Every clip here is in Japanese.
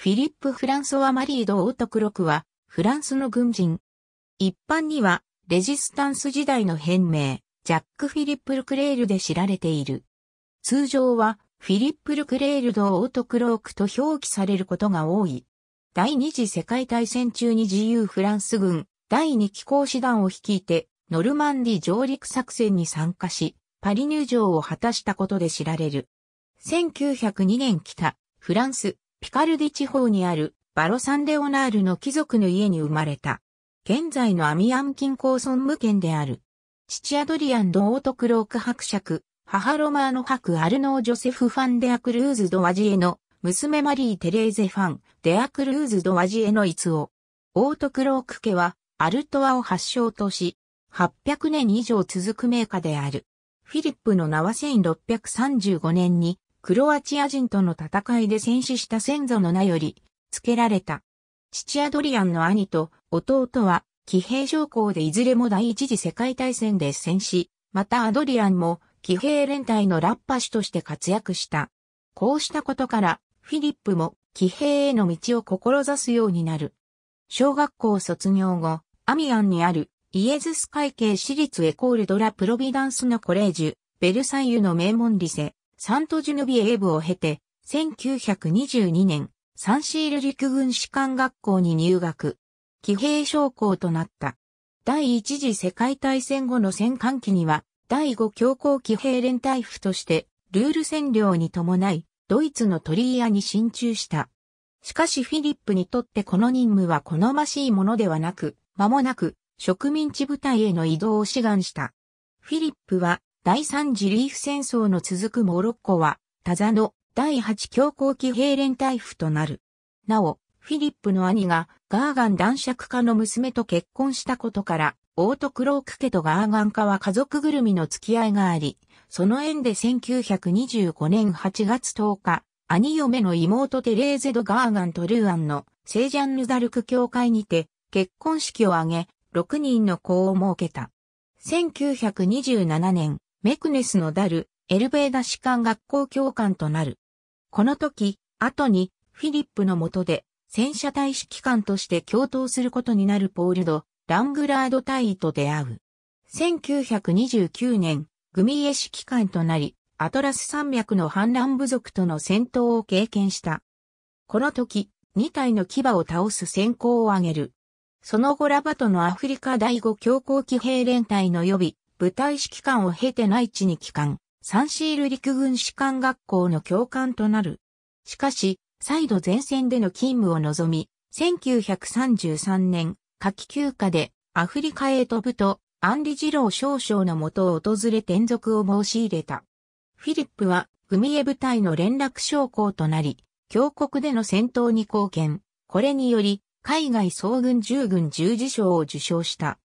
フィリップ・フランソワ・マリード・オート・クロクは、フランスの軍人。一般には、レジスタンス時代の変名、ジャック・フィリップ・ルクレールで知られている。通常は、フィリップ・ルクレール・ド・オート・クロークと表記されることが多い。第二次世界大戦中に自由フランス軍、第二機構師団を率いて、ノルマンディ上陸作戦に参加し、パリ入場を果たしたことで知られる。1902年北、フランス、ピカルディ地方にあるバロ・サン・レオナールの貴族の家に生まれた。現在のアミアン近郊村無県である。父アドリアン・ド・オート・クローク伯爵、母ロマーノ伯アルノー・ジョセフ・ファン・デア・クルーズ・ド・ワジエの娘マリー・テレーゼ・ファン、デア・クルーズ・ド・ワジエの逸を。オート・クローク家はアルトアを発祥とし、800年以上続く名家である。フィリップの名は1635年にクロアチア人との戦いで戦死した先祖の名より、付けられた。父アドリアンの兄と弟は、騎兵将校でいずれも第一次世界大戦で戦死、またアドリアンも騎兵連隊のラッパ師として活躍した。こうしたことから、フィリップも騎兵への道を志すようになる。小学校卒業後、アミアンにあるイエズス会計私立エコールドラ・プロビダンスのコレージュ、ベルサイユの名門リセ、サントジュヌビエーブを経て、1922年、サンシール陸軍士官学校に入学。騎兵将校となった。第一次世界大戦後の戦艦期には、第五強行騎兵連隊府として、ルール占領に伴い、ドイツのリリアに進駐した。しかしフィリップにとってこの任務は好ましいものではなく、間もなく植民地部隊への移動を志願した。フィリップは第三次リーフ戦争の続くモロッコは、タザの第8強行騎兵連隊府となる。なお、フィリップの兄がガーガン男爵家の娘と結婚したことから、オートクローク家とガーガン家は家族ぐるみの付き合いがあり、その縁で1925年8月10日、兄嫁の妹テレーゼド・ガーガンとルーアンのセージャンヌ・ダルク教会にて結婚式を挙げ、6人の子を設けた。1927年、メクネスのダル、エルベーダ士官学校教官となる。この時、後にフィリップの下で戦車大使機関として共闘することになるポールド・ラングラード大尉と出会う。1929年、グミエ指機官となり、アトラス山脈の反乱部族との戦闘を経験した。この時、2体の牙を倒す先行を挙げる。その後ラバトのアフリカ第五強行騎兵連隊の予備、部隊指揮官を経て内地に帰還、サンシール陸軍士官学校の教官となる。しかし、再度前線での勤務を望み、1933年、夏季休暇でアフリカへ飛ぶと、アンリジロー少将のもとを訪れ転属を申し入れた。フィリップは、グミエ部隊の連絡将校となり、強国での戦闘に貢献。これにより、海外総軍従軍十字章を受賞した。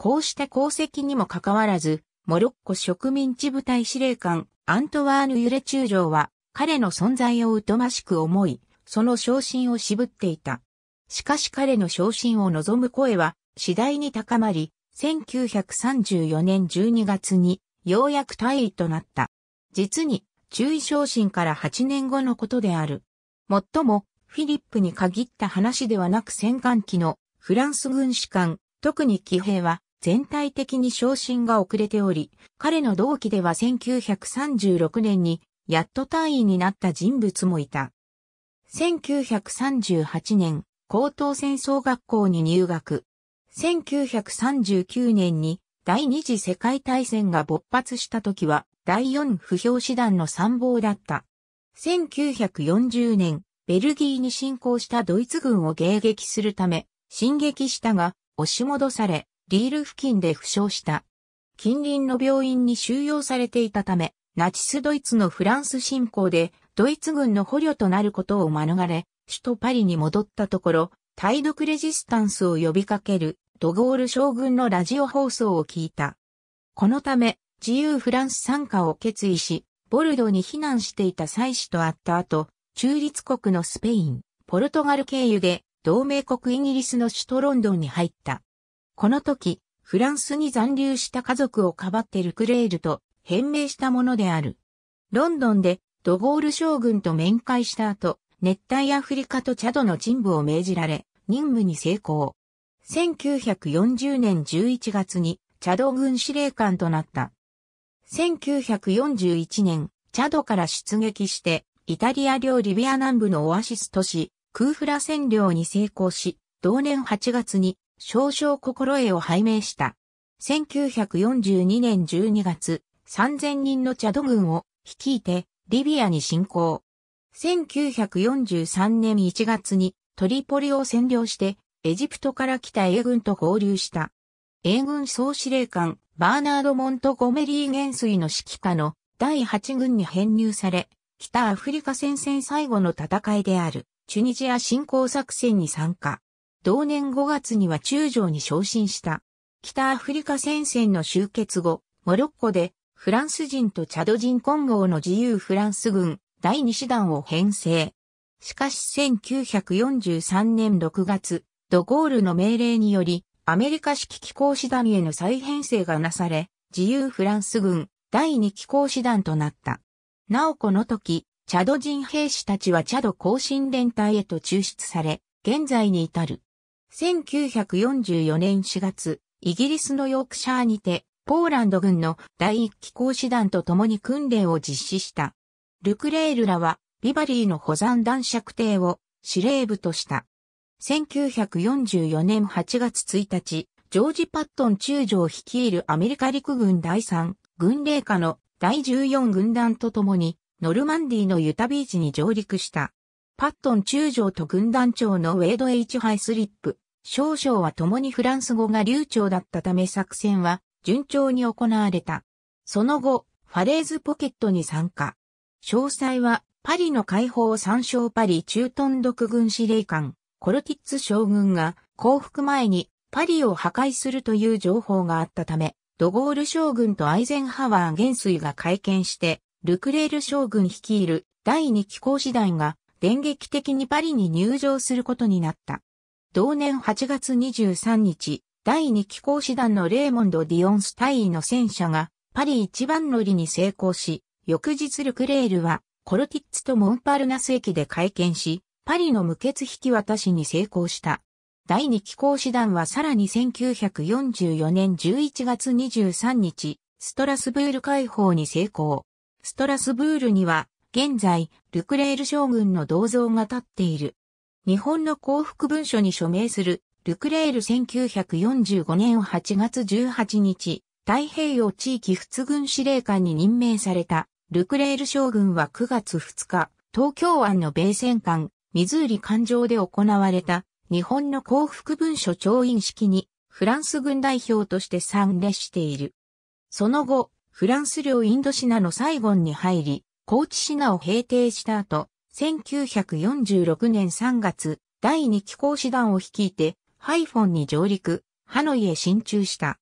こうした功績にもかかわらず、モロッコ植民地部隊司令官アントワーヌ・ユレ中将は彼の存在を疎ましく思い、その昇進を渋っていた。しかし彼の昇進を望む声は次第に高まり、1934年12月にようやく退位となった。実に中位昇進から8年後のことである。もっとも、フィリップに限った話ではなく戦艦機のフランス軍士官、特に騎兵は全体的に昇進が遅れており、彼の同期では1936年にやっと単位になった人物もいた。1938年、高等戦争学校に入学。1939年に第二次世界大戦が勃発した時は第四不評師団の参謀だった。1940年、ベルギーに侵攻したドイツ軍を迎撃するため、進撃したが、押し戻され、リール付近で負傷した。近隣の病院に収容されていたため、ナチスドイツのフランス侵攻で、ドイツ軍の捕虜となることを免れ、首都パリに戻ったところ、対独レジスタンスを呼びかける、ドゴール将軍のラジオ放送を聞いた。このため、自由フランス参加を決意し、ボルドに避難していた妻子と会った後、中立国のスペイン、ポルトガル経由で、同盟国イギリスの首都ロンドンに入った。この時、フランスに残留した家族をかばってルクレールと変名したものである。ロンドンでドゴール将軍と面会した後、熱帯アフリカとチャドの陳部を命じられ、任務に成功。1940年11月にチャド軍司令官となった。1941年、チャドから出撃して、イタリア領リビア南部のオアシス都市、クーフラ占領に成功し、同年8月に少々心得を拝命した。1942年12月、3000人のチャド軍を率いてリビアに侵攻。1943年1月にトリポリを占領してエジプトから来た英軍と合流した。英軍総司令官バーナード・モントゴメリー元帥の指揮下の第8軍に編入され、北アフリカ戦線最後の戦いであるチュニジア侵攻作戦に参加。同年5月には中将に昇進した。北アフリカ戦線の終結後、モロッコでフランス人とチャド人混合の自由フランス軍第2師団を編成。しかし1943年6月、ドゴールの命令により、アメリカ式機構師団への再編成がなされ、自由フランス軍第2機構師団となった。なおこの時、チャド人兵士たちはチャド行進連隊へと抽出され、現在に至る。1944年4月、イギリスのヨークシャーにて、ポーランド軍の第一機甲師団と共に訓練を実施した。ルクレールらは、ビバリーの保山男尺艇を司令部とした。1944年8月1日、ジョージ・パットン中将率いるアメリカ陸軍第3軍令下の第14軍団と共に、ノルマンディのユタビーチに上陸した。パットン中将と軍団長のウェイド・エイチ・ハイスリップ、少将は共にフランス語が流暢だったため作戦は順調に行われた。その後、ファレーズポケットに参加。詳細は、パリの解放参照パリ駐屯独軍司令官、コルティッツ将軍が降伏前にパリを破壊するという情報があったため、ドゴール将軍とアイゼンハワー元帥が会見して、ルクレール将軍率いる第二機構師団が電撃的にパリに入場することになった。同年8月23日、第2機構師団のレーモンド・ディオンスタイの戦車がパリ一番乗りに成功し、翌日ルクレールはコルティッツとモンパルナス駅で会見し、パリの無血引き渡しに成功した。第2機構師団はさらに1944年11月23日、ストラスブール解放に成功。ストラスブールには現在、ルクレール将軍の銅像が立っている。日本の幸福文書に署名する、ルクレール1945年8月18日、太平洋地域仏軍司令官に任命された、ルクレール将軍は9月2日、東京湾の米戦艦、ミズーリ艦上で行われた、日本の幸福文書調印式に、フランス軍代表として参列している。その後、フランス領インドシナのサイゴンに入り、高知市名を平定した後、1946年3月、第2機構師団を率いて、ハイフォンに上陸、ハノイへ進駐した。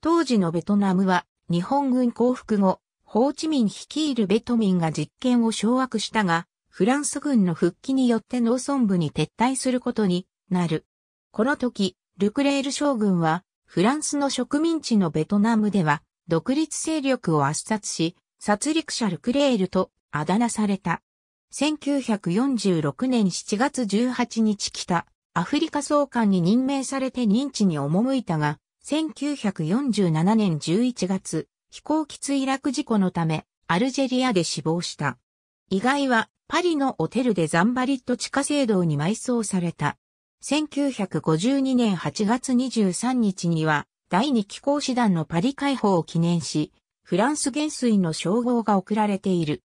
当時のベトナムは、日本軍降伏後、ホーチミン率いるベトミンが実権を掌握したが、フランス軍の復帰によって農村部に撤退することになる。この時、ルクレール将軍は、フランスの植民地のベトナムでは、独立勢力を圧殺し、殺戮者ルクレールとあだ名された。1946年7月18日北、アフリカ総監に任命されて認知に赴いたが、1947年11月、飛行機墜落事故のため、アルジェリアで死亡した。意外は、パリのオテルでザンバリット地下聖堂に埋葬された。1952年8月23日には、第二機構師団のパリ解放を記念し、フランス元帥の称号が贈られている。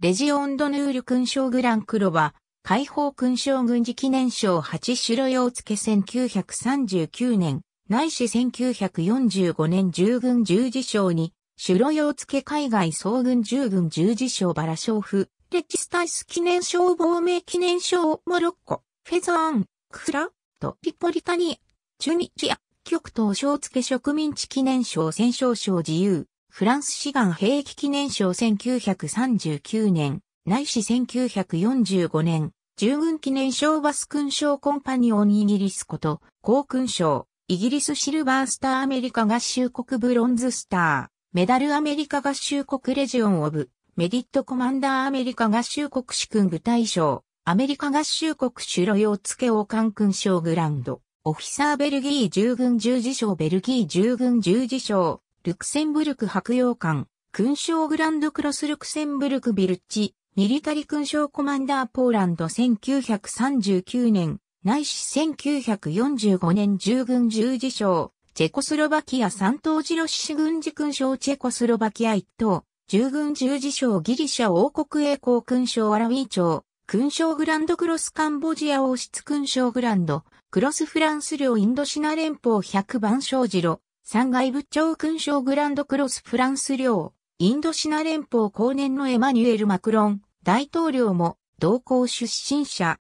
レジオンドヌール勲章グランクロは、解放勲章軍事記念賞8白用付1939年、ないし1945年従軍十字章に、白用付海外総軍従軍十字章バラ賞府、レジスタイス記念賞亡命記念賞モロッコ、フェザーン、クラ、トリポリタニア、チュニジア、極東章付植民地記念賞戦勝賞自由、フランス志願兵役記念賞1939年、ないし1945年、従軍記念賞バス勲章コンパニオンイギリスこと、高勲章、イギリスシルバースターアメリカ合衆国ブロンズスター、メダルアメリカ合衆国レジオンオブ、メディットコマンダーアメリカ合衆国主君部隊賞、アメリカ合衆国主路用付王冠勲章グランド、オフィサーベルギー従軍十字章ベルギー従軍十字章、ルクセンブルク博洋館、勲章グランドクロスルクセンブルクビルッミリタリ勲章コマンダーポーランド1939年、内市1945年従軍十字章、チェコスロバキア三等ジロシシ軍事勲章チェコスロバキア一等、従軍十字章ギリシャ王国栄光勲章アラウィー朝、勲章グランドクロスカンボジア王室勲章グランド、クロスフランス領インドシナ連邦100番章ジロ、三階部長勲章グランドクロスフランス領、インドシナ連邦後年のエマニュエル・マクロン、大統領も、同校出身者。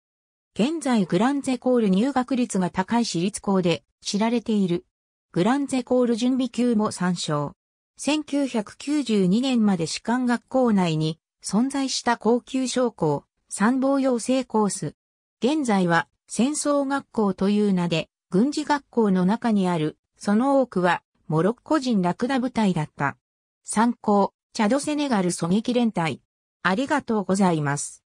現在グランゼコール入学率が高い私立校で知られている。グランゼコール準備級も参照。1992年まで士官学校内に存在した高級商校、参謀養成コース。現在は戦争学校という名で、軍事学校の中にあるその多くは、モロッコ人ラクダ部隊だった。参考、チャドセネガル狙撃連隊。ありがとうございます。